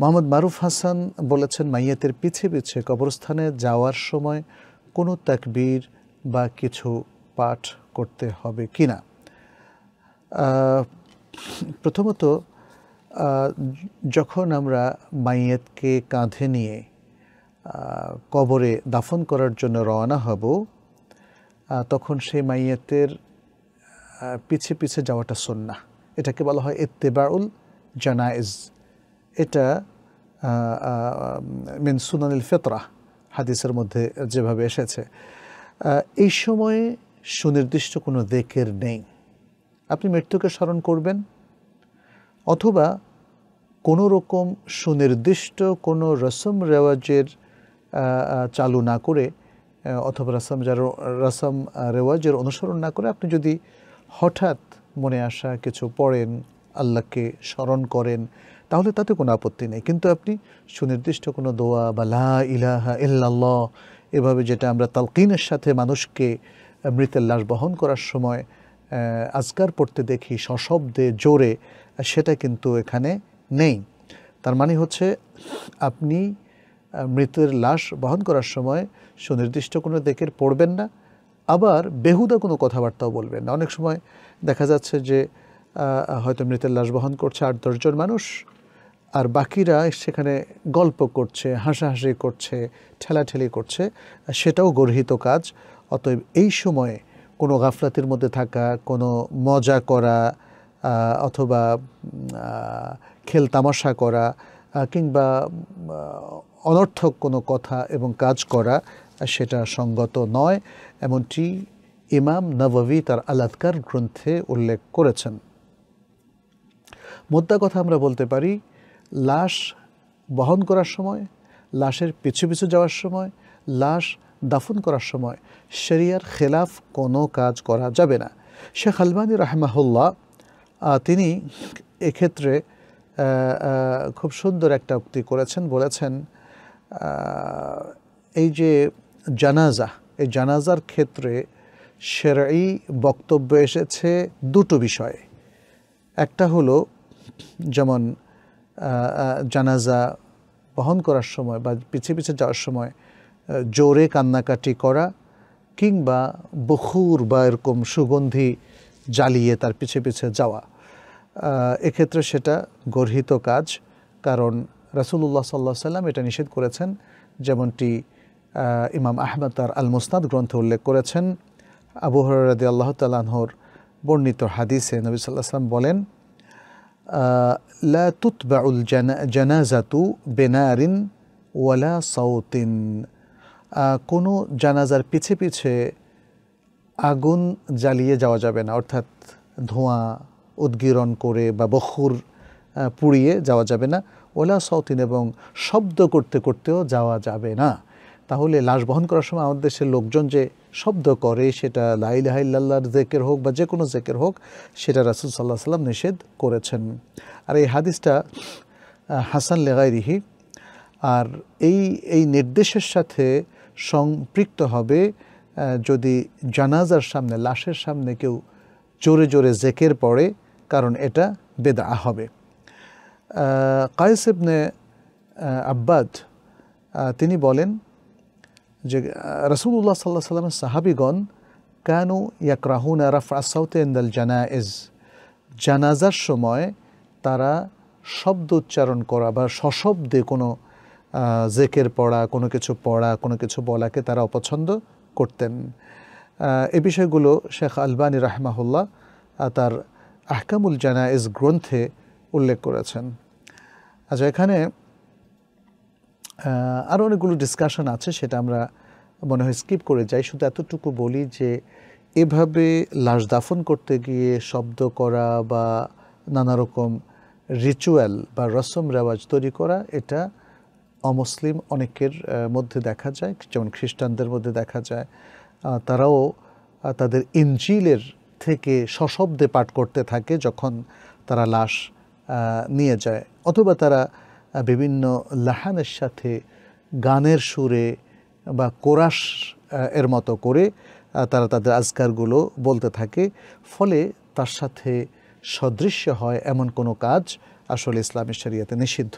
মোহাম্মদ মারুফ হাসান বলেছেন মাইয়াতের পিছে পিছে কবরস্থানে যাওয়ার সময় কোনো তাকবীর বা কিছু পাঠ করতে হবে কি না প্রথমত যখন আমরা মাইয়াতকে কাঁধে নিয়ে কবরে দাফন করার জন্য রওনা হব তখন সেই মাইয়াতের পিছে পিছে যাওয়াটা সন্না এটাকে বলা হয় এত্তেবাউল জানায়েজ এটা মিন সুনানিল ফেতরা হাদিসের মধ্যে যেভাবে এসেছে এই সময়ে সুনির্দিষ্ট কোনো দেকের নেই আপনি মৃত্যুকে স্মরণ করবেন অথবা কোনো রকম সুনির্দিষ্ট কোনো রসম রেওয়াজের চালু না করে অথবা রসম যার রসম রেওয়াজের অনুসরণ না করে আপনি যদি হঠাৎ মনে আসা কিছু পড়েন আল্লাহকে স্মরণ করেন তাহলে তাতে কোনো আপত্তি নেই কিন্তু আপনি সুনির্দিষ্ট কোনো দোয়া বা লা ইলাহা ইল্লাল্লাহ এভাবে যেটা আমরা তালকিনের সাথে মানুষকে মৃতের লাশ বহন করার সময় আজকার পড়তে দেখি সশব্দে জোরে সেটা কিন্তু এখানে নেই তার মানে হচ্ছে আপনি মৃতের লাশ বহন করার সময় সুনির্দিষ্ট কোনো দেখের পড়বেন না আবার বেহুদা কোনো কথাবার্তাও বলবেন না অনেক সময় দেখা যাচ্ছে যে হয়তো মৃতের লাশ বহন করছে আট দশজন মানুষ আর বাকিরা সেখানে গল্প করছে হাসাহাসি করছে ঠেলাঠেলি করছে সেটাও গর্হিত কাজ অতএব এই সময়ে কোনো গাফলাতির মধ্যে থাকা কোনো মজা করা অথবা খেল তামাশা করা কিংবা অনর্থক কোনো কথা এবং কাজ করা সেটা সঙ্গত নয় এমনটি ইমাম নবী তার আলাদকার গ্রন্থে উল্লেখ করেছেন মোদ্দা কথা আমরা বলতে পারি লাশ বহন করার সময় লাশের পিছু পিছু যাওয়ার সময় লাশ দাফন করার সময় শরিয়ার খেলাফ কোনো কাজ করা যাবে না শেখ আলবানী রহমাহুল্লাহ তিনি এক্ষেত্রে খুব সুন্দর একটা উক্তি করেছেন বলেছেন এই যে জানাজা এই জানাজার ক্ষেত্রে সেরাই বক্তব্য এসেছে দুটো বিষয়ে একটা হলো যেমন জানাজা বহন করার সময় বা পিছিয়ে পিছিয়ে যাওয়ার সময় জোরে কান্নাকাটি করা কিংবা বখুর বা এরকম সুগন্ধি জ্বালিয়ে তার পিছে পিছে যাওয়া এক্ষেত্রে সেটা গর্হিত কাজ কারণ রাসুলুল্লাহ সাল্লাহ সাল্লাম এটা নিষেধ করেছেন যেমনটি ইমাম আহমদ তার আল মুসনাদ গ্রন্থে উল্লেখ করেছেন আবু হরদি আল্লাহ তালাহর বর্ণিত হাদিসে নবী সাল্লাহ সাল্লাম বলেন লা তুতবাউল জানাজাতু বেনারিন ওয়ালা সাউতিন কোনো জানাজার পিছে পিছে আগুন জ্বালিয়ে যাওয়া যাবে না অর্থাৎ ধোঁয়া উদ্গীরণ করে বা বখুর পুড়িয়ে যাওয়া যাবে না ওলা সৌতিন এবং শব্দ করতে করতেও যাওয়া যাবে না তাহলে লাশ বহন করার সময় আমাদের দেশের লোকজন যে শব্দ করে সেটা লাইলাহাইল্লাহর জেকের হোক বা যে কোনো জেকের হোক সেটা রাসুল সাল্লাহ সাল্লাম নিষেধ করেছেন আর এই হাদিসটা হাসান লেগাইরিহি আর এই এই নির্দেশের সাথে সম্পৃক্ত হবে যদি জানাজার সামনে লাশের সামনে কেউ জোরে জোরে জেকের পড়ে কারণ এটা বেদা হবে কায়েস আব্বাদ তিনি বলেন যে রসুল্লাহ সাল্লাহ সাল্লামের সাহাবিগণ কানু ইয়াকরাহুন আরাফ আসাউতে এন্দাল জানায়েজ জানাজার সময় তারা শব্দ উচ্চারণ করা বা সশব্দে কোনো জেকের পড়া কোনো কিছু পড়া কোনো কিছু বলাকে তারা অপছন্দ করতেন এ বিষয়গুলো শেখ আলবানী রাহমাহুল্লাহ তার আহকামুল জানায়েজ গ্রন্থে উল্লেখ করেছেন আচ্ছা এখানে আরও অনেকগুলো ডিসকাশন আছে সেটা আমরা মনে হয় স্কিপ করে যাই শুধু এতটুকু বলি যে এভাবে লাশ দাফন করতে গিয়ে শব্দ করা বা নানা রকম রিচুয়াল বা রসম রেওয়াজ তৈরি করা এটা অমুসলিম অনেকের মধ্যে দেখা যায় যেমন খ্রিস্টানদের মধ্যে দেখা যায় তারাও তাদের ইঞ্জিলের থেকে সশব্দে পাঠ করতে থাকে যখন তারা লাশ নিয়ে যায় অথবা তারা বিভিন্ন লাহানের সাথে গানের সুরে বা কোরাস এর মতো করে তারা তাদের আজকারগুলো বলতে থাকে ফলে তার সাথে সদৃশ্য হয় এমন কোনো কাজ আসলে ইসলামী শরিয়াতে নিষিদ্ধ